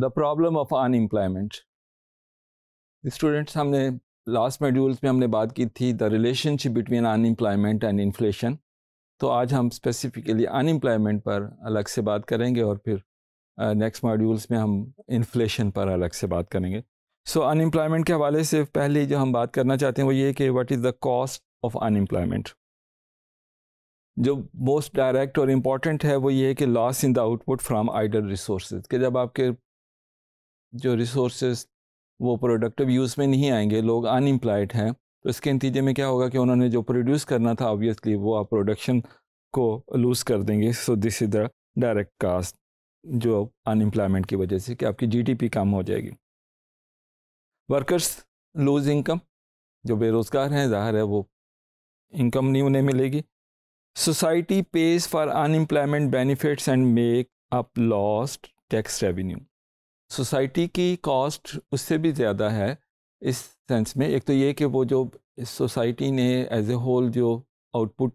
the problem of unemployment students हमने last modules में हमने बात की थी the relationship between unemployment and inflation तो आज हम स्पेसिफिकली अनएम्प्लॉयमेंट पर अलग से बात करेंगे और फिर नेक्स्ट uh, मॉड्यूल्स में हम इन्फ्लेशन पर अलग से बात करेंगे सो so, अनएम्प्लॉयमेंट के हवाले से पहले जो हम बात करना चाहते हैं वो ये कि what is the cost of unemployment जो मोस्ट डायरेक्ट और इम्पॉर्टेंट है वो ये है कि loss in the output from idle resource कि जब आपके जो रिसोर्स वो प्रोडक्टिव यूज़ में नहीं आएंगे लोग अनएम्प्लॉयड हैं तो इसके नतीजे में क्या होगा कि उन्होंने जो प्रोड्यूस करना था ऑब्वियसली वो आप प्रोडक्शन को लूज़ कर देंगे so this is the direct cost जो अनएम्प्लॉयमेंट की वजह से कि आपकी जीडीपी कम हो जाएगी वर्कर्स लूज इनकम जो बेरोज़गार हैं ज़ाहिर है वो इनकम नहीं उन्हें मिलेगी society pays for unemployment benefits and make up lost tax revenue society की कॉस्ट उससे भी ज़्यादा है इस सेंस में एक तो ये कि वो जो सोसाइटी ने एज ए होल जो आउटपुट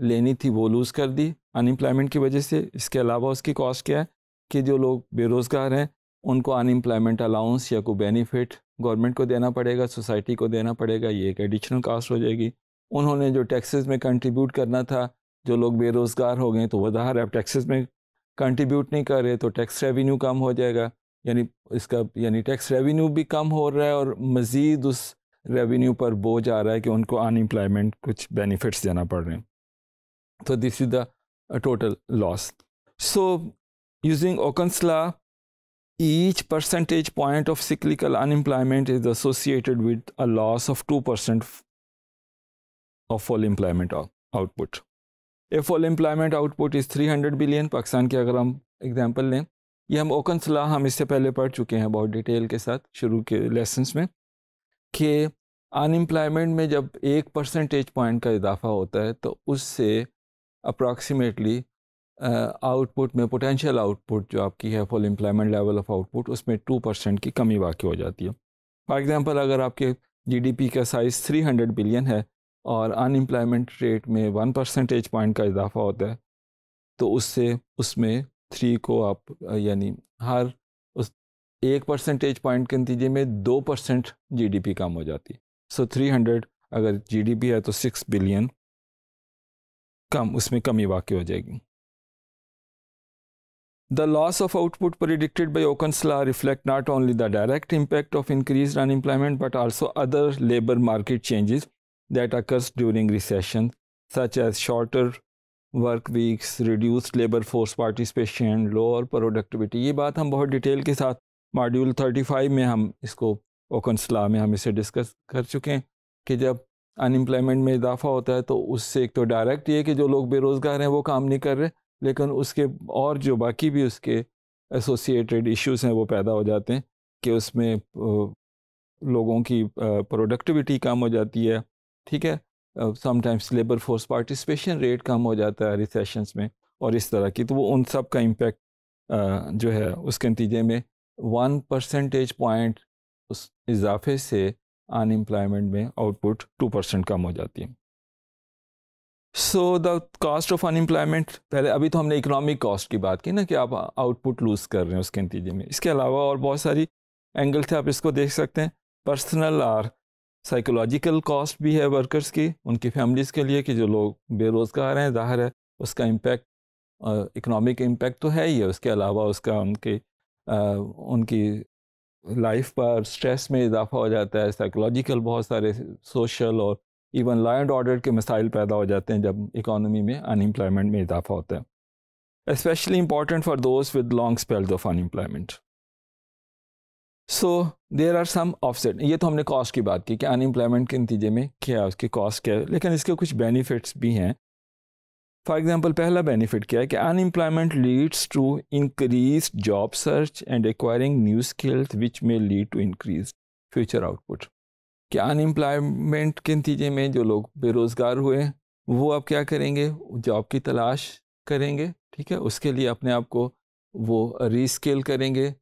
लेनी थी वो लूज़ कर दी अनएम्प्लॉयमेंट की वजह से इसके अलावा उसकी कॉस्ट क्या है कि जो लोग बेरोज़गार हैं उनको अनएम्प्लॉयमेंट अलाउंस या कोई बेनिफिट गवर्नमेंट को देना पड़ेगा सोसाइटी को देना पड़ेगा ये एक एडिशनल कास्ट हो जाएगी उन्होंने जो टैक्सेस में कंट्रीब्यूट करना था जो लोग बेरोज़गार हो गए तो वह ज़ाहिर है अब टैक्सेस में कंट्रीब्यूट नहीं कर रहे तो टैक्स रेवेन्यू कम हो जाएगा यानी इसका यानी टैक्स रेवेन्यू भी कम हो रहा है और मज़ीद उस रेवेन्यू पर बोझ आ रहा है कि उनको अनएम्प्लॉयमेंट कुछ बेनिफिट्स देना पड़ रहे हैं तो this is the total loss so using Okun's law each percentage point of cyclical unemployment is associated with a loss of two percent of full employment output a full employment output is three hundred billion Pakistan के अगर हम example लें ये हम ओकन सलाह हम इससे पहले पढ़ चुके हैं बहुत डिटेल के साथ शुरू के लेसन्स में कि अनएम्प्लॉयमेंट में जब एक परसेंटेज पॉइंट का इजाफा होता है तो उससे अप्रॉक्सीमेटली आउटपुट में पोटेंशियल आउटपुट जो आपकी है full employment level of output उसमें टू परसेंट की कमी वाकई हो जाती है फॉर एग्ज़ाम्पल अगर आपके जीडीपी का साइज़ थ्री हंड्रेड बिलियन है और अनएम्प्लॉयमेंट रेट में वन परसेंटेज पॉइंट का इजाफा होता है तो उससे उसमें थ्री को आप यानी हर उस एक परसेंटेज पॉइंट के नतीजे में दो परसेंट जी कम हो जाती है सो थ्री हंड्रेड अगर जीडीपी है तो सिक्स बिलियन कम उसमें कमी वाकई हो जाएगी the loss of output predicted by Okun's law reflect not only the direct impact of increase unemployment but also other labour market changes that occurs during recession such as shorter work weeks reduced labour force participation lower productivity ये बात हम बहुत detail के साथ module 35 में हम इसको ओकन सलाह में हम इसे डिस्कस कर चुके हैं कि जब अनएम्प्लॉयमेंट में इजाफा होता है तो उससे एक तो डायरेक्ट ये कि जो लोग बेरोज़गार हैं वो काम नहीं कर रहे लेकिन उसके और जो बाकी भी उसके एसोसिएटेड इश्यूज हैं वो पैदा हो जाते हैं कि उसमें लोगों की प्रोडक्टिविटी कम हो जाती है ठीक है sometimes labour force participation rate कम हो जाता है रिसेशंस में और इस तरह की तो वो उन सब का इम्पेक्ट जो है उसके नतीजे में वन परसेंटेज पॉइंट उस इजाफे से अनएम्प्लॉयमेंट में आउटपुट टू परसेंट कम हो जाती है so the cost of unemployment पहले अभी तो हमने इकोनॉमिक कॉस्ट की बात की ना कि आप आउटपुट लूज़ कर रहे हैं उसके नतीजे में इसके अलावा और बहुत सारी एंगल थे आप इसको देख सकते हैं पर्सनल आर साइकोलॉजिकल कॉस्ट भी है वर्कर्स की उनकी फैमिलीज़ के लिए कि जो लोग बेरोज़गार हैं ज़ाहिर है उसका इम्पेक्ट इकोनॉमिक इम्पेक्ट तो है ही है उसके अलावा उसका उनके आ, उनकी लाइफ पर स्ट्रेस में इजाफा हो जाता है साइकोलॉजिकल बहुत सारे सोशल और इवन लॉ एंड ऑर्डर के मसाइल पैदा हो जाते हैं जब इकानमी में अनएम्प्लॉयमेंट में इजाफा होता है especially important for those with long spells of unemployment so there are some offset ये तो हमने कॉस्ट की बात की कि अनएम्प्लॉयमेंट के नतीजे में क्या है उसकी कॉस्ट क्या है लेकिन इसके कुछ बेनिफिट्स भी हैं फॉर एग्जाम्पल पहला बेनिफिट क्या है कि unemployment leads to increase job search and acquiring new skills which में lead to increase future output कि अनएम्प्लॉयमेंट के नतीजे में जो लोग बेरोज़गार हुए वो अब क्या करेंगे जॉब की तलाश करेंगे ठीक है उसके लिए अपने आप को वो रीस्केल करेंगे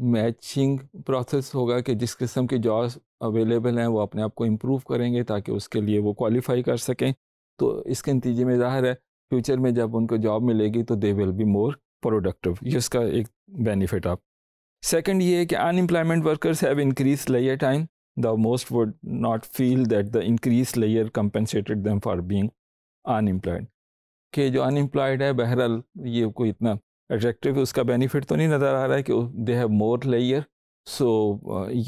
मैचिंग प्रोसेस होगा कि जिस किस्म के जॉब्स अवेलेबल हैं वो अपने आप को इम्प्रूव करेंगे ताकि उसके लिए वो क्वालिफाई कर सकें तो इसके नतीजे में ज़ाहिर है फ्यूचर में जब उनको जॉब मिलेगी तो they will be more productive ये उसका एक बेनिफिट आप सेकंड ये है कि unemployment workers have increase layer time the most would not feel that the increase layer compensated them for being unemployed कि जो अनएम्प्लॉयड है बहरहाल ये कोई इतना एट्रैक्टिव उसका बेनिफिट तो नहीं नज़र आ रहा है कि they have more layer so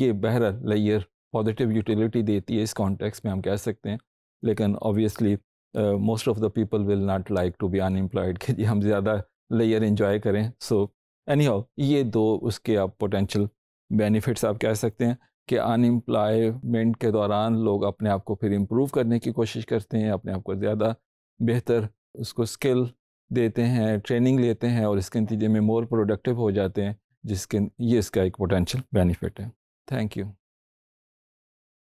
ये बहर लेयर पॉजिटिव यूटिलिटी देती है इस कॉन्टेक्स में हम कह सकते हैं लेकिन obviously most of the people will not like to be unemployed कि हम ज़्यादा लेयर इन्जॉय करें सो एनी हाउ ये दो उसके आप पोटेंशल बेनिफिट्स आप कह सकते हैं कि अनएम्प्लॉयमेंट के दौरान लोग अपने आप को फिर इम्प्रूव करने की कोशिश करते हैं अपने आप को ज़्यादा बेहतर उसको स्किल देते हैं ट्रेनिंग लेते हैं और इसके नतीजे में मोर प्रोडक्टिव हो जाते हैं जिसके ये इसका एक पोटेंशियल बेनिफिट है थैंक यू